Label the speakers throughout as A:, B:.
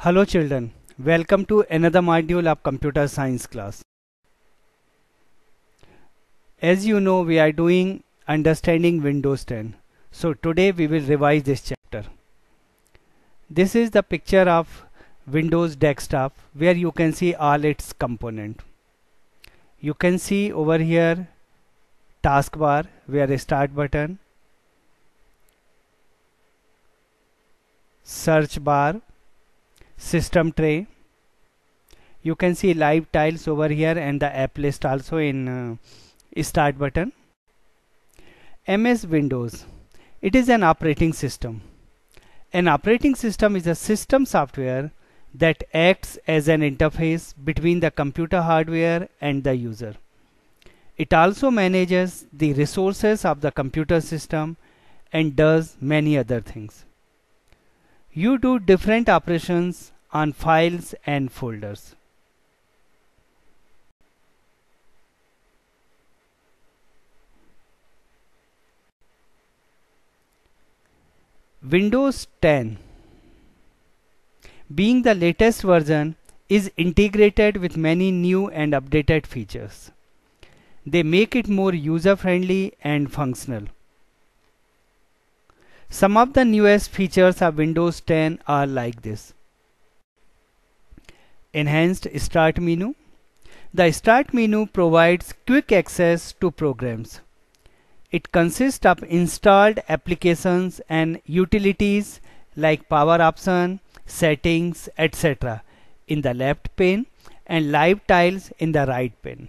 A: Hello children, welcome to another module of computer science class. As you know we are doing understanding Windows 10. So today we will revise this chapter. This is the picture of Windows desktop where you can see all its component. You can see over here taskbar where start button, search bar system tray you can see live tiles over here and the app list also in uh, start button MS Windows it is an operating system an operating system is a system software that acts as an interface between the computer hardware and the user it also manages the resources of the computer system and does many other things you do different operations on files and folders. Windows 10 being the latest version is integrated with many new and updated features. They make it more user friendly and functional. Some of the newest features of Windows 10 are like this. Enhanced Start menu. The Start menu provides quick access to programs. It consists of installed applications and utilities like power option, settings, etc. in the left pane and live tiles in the right pane.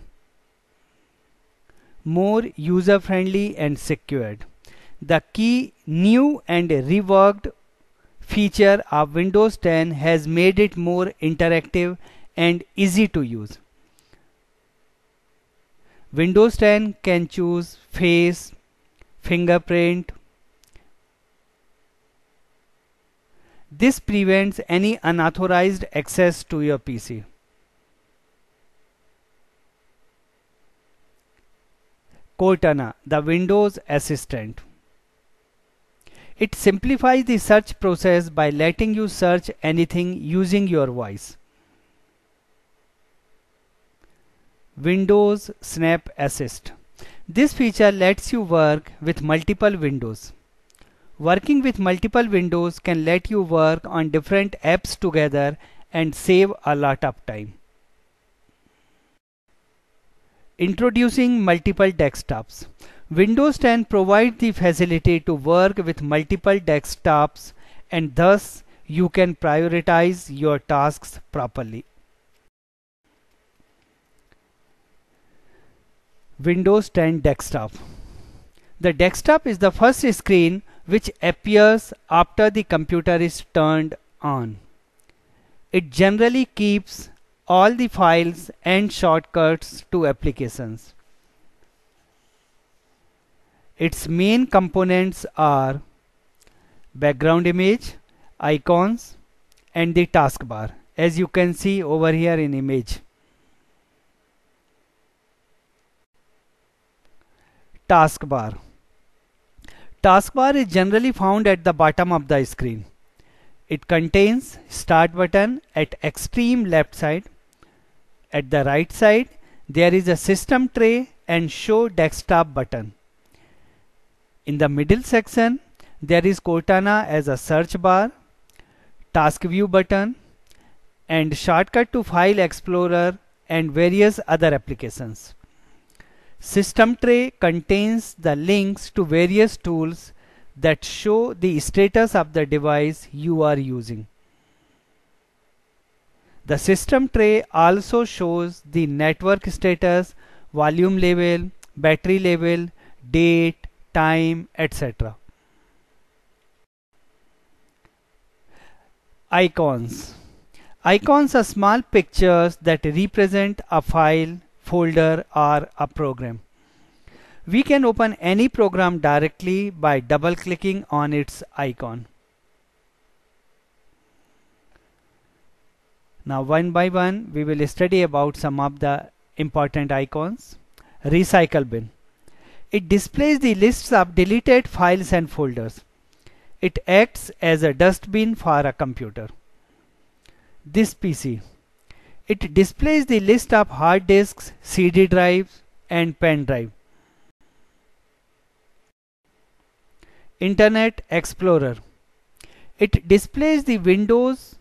A: More user friendly and secured. The key new and reworked feature of Windows 10 has made it more interactive and easy to use. Windows 10 can choose face, fingerprint. This prevents any unauthorized access to your PC. Cortana, the Windows Assistant. It simplifies the search process by letting you search anything using your voice. Windows Snap Assist. This feature lets you work with multiple windows. Working with multiple windows can let you work on different apps together and save a lot of time. Introducing multiple desktops. Windows 10 provides the facility to work with multiple desktops and thus you can prioritize your tasks properly. Windows 10 desktop. The desktop is the first screen which appears after the computer is turned on. It generally keeps all the files and shortcuts to applications. Its main components are background image, icons and the taskbar as you can see over here in image. Taskbar Taskbar is generally found at the bottom of the screen. It contains start button at extreme left side. At the right side there is a system tray and show desktop button. In the middle section, there is Cortana as a search bar, task view button, and shortcut to file explorer and various other applications. System tray contains the links to various tools that show the status of the device you are using. The system tray also shows the network status, volume level, battery level, date, time etc icons icons are small pictures that represent a file folder or a program we can open any program directly by double clicking on its icon now one by one we will study about some of the important icons recycle bin it displays the lists of deleted files and folders. It acts as a dustbin for a computer. This PC. It displays the list of hard disks, CD drives and pen drive. Internet Explorer. It displays the windows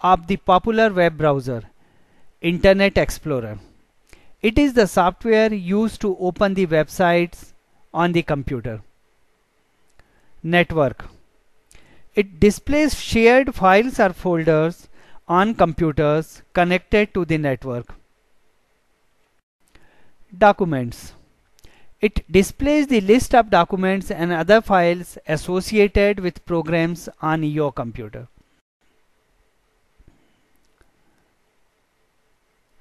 A: of the popular web browser Internet Explorer. It is the software used to open the websites on the computer. Network. It displays shared files or folders on computers connected to the network. Documents. It displays the list of documents and other files associated with programs on your computer.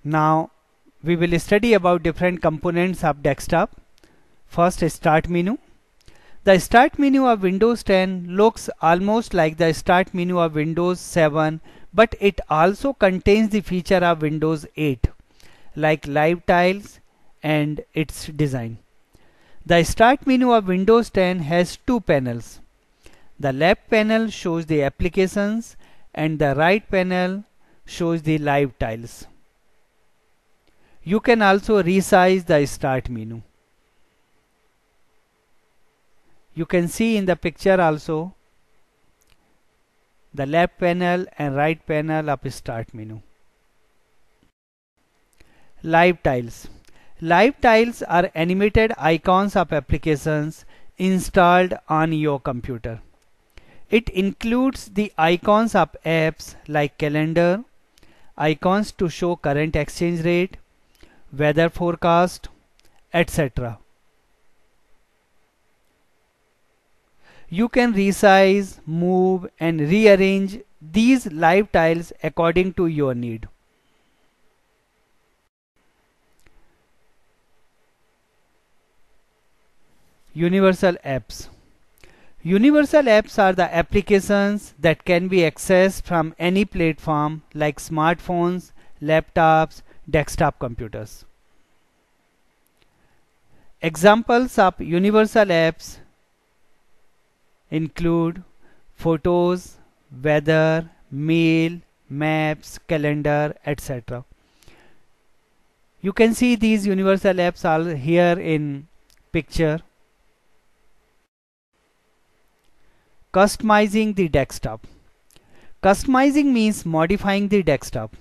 A: Now we will study about different components of desktop. First start menu. The start menu of Windows 10 looks almost like the start menu of Windows 7 but it also contains the feature of Windows 8 like live tiles and its design. The start menu of Windows 10 has two panels. The left panel shows the applications and the right panel shows the live tiles. You can also resize the start menu. You can see in the picture also the left panel and right panel of start menu. Live tiles. Live tiles are animated icons of applications installed on your computer. It includes the icons of apps like calendar, icons to show current exchange rate, weather forecast etc you can resize move and rearrange these live tiles according to your need Universal apps. Universal apps are the applications that can be accessed from any platform like smartphones, laptops, desktop computers. Examples of universal apps include photos, weather, mail, maps, calendar, etc. You can see these universal apps are here in picture. Customizing the desktop. Customizing means modifying the desktop.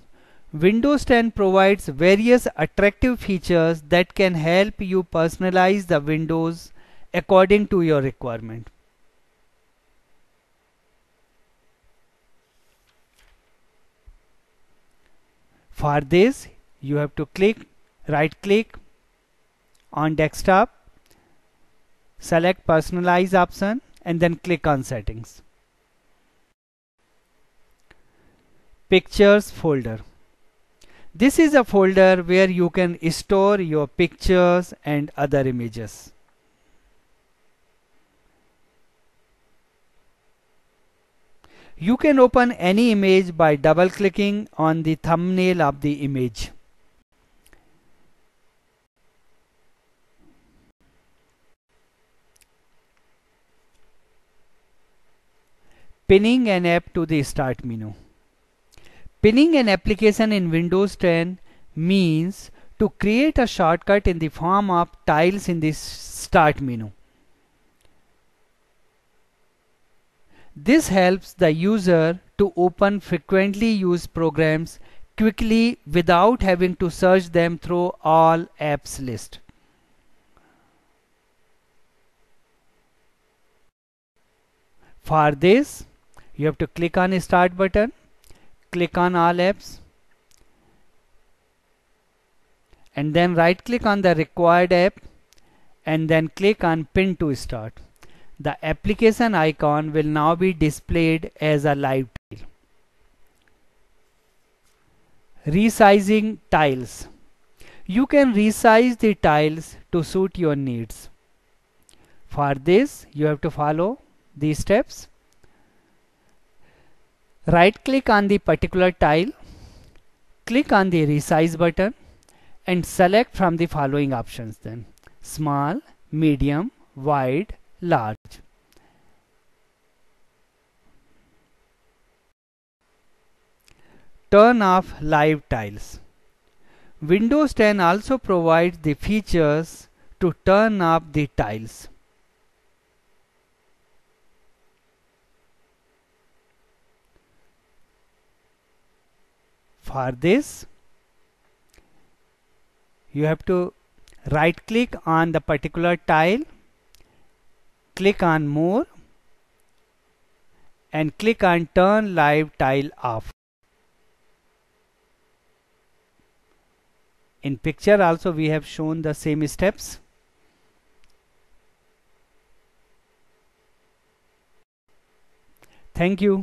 A: Windows 10 provides various attractive features that can help you personalize the windows according to your requirement. For this you have to click right click on desktop select personalize option and then click on settings pictures folder this is a folder where you can store your pictures and other images. You can open any image by double clicking on the thumbnail of the image. Pinning an app to the start menu. Pinning an application in Windows 10 means to create a shortcut in the form of tiles in the start menu. This helps the user to open frequently used programs quickly without having to search them through all apps list. For this, you have to click on start button click on all apps and then right click on the required app and then click on pin to start. The application icon will now be displayed as a live tile. Resizing tiles. You can resize the tiles to suit your needs. For this you have to follow these steps. Right click on the particular tile, click on the resize button and select from the following options then small, medium, wide, large. Turn off live tiles. Windows 10 also provides the features to turn off the tiles. for this you have to right click on the particular tile click on more and click on turn live tile off in picture also we have shown the same steps thank you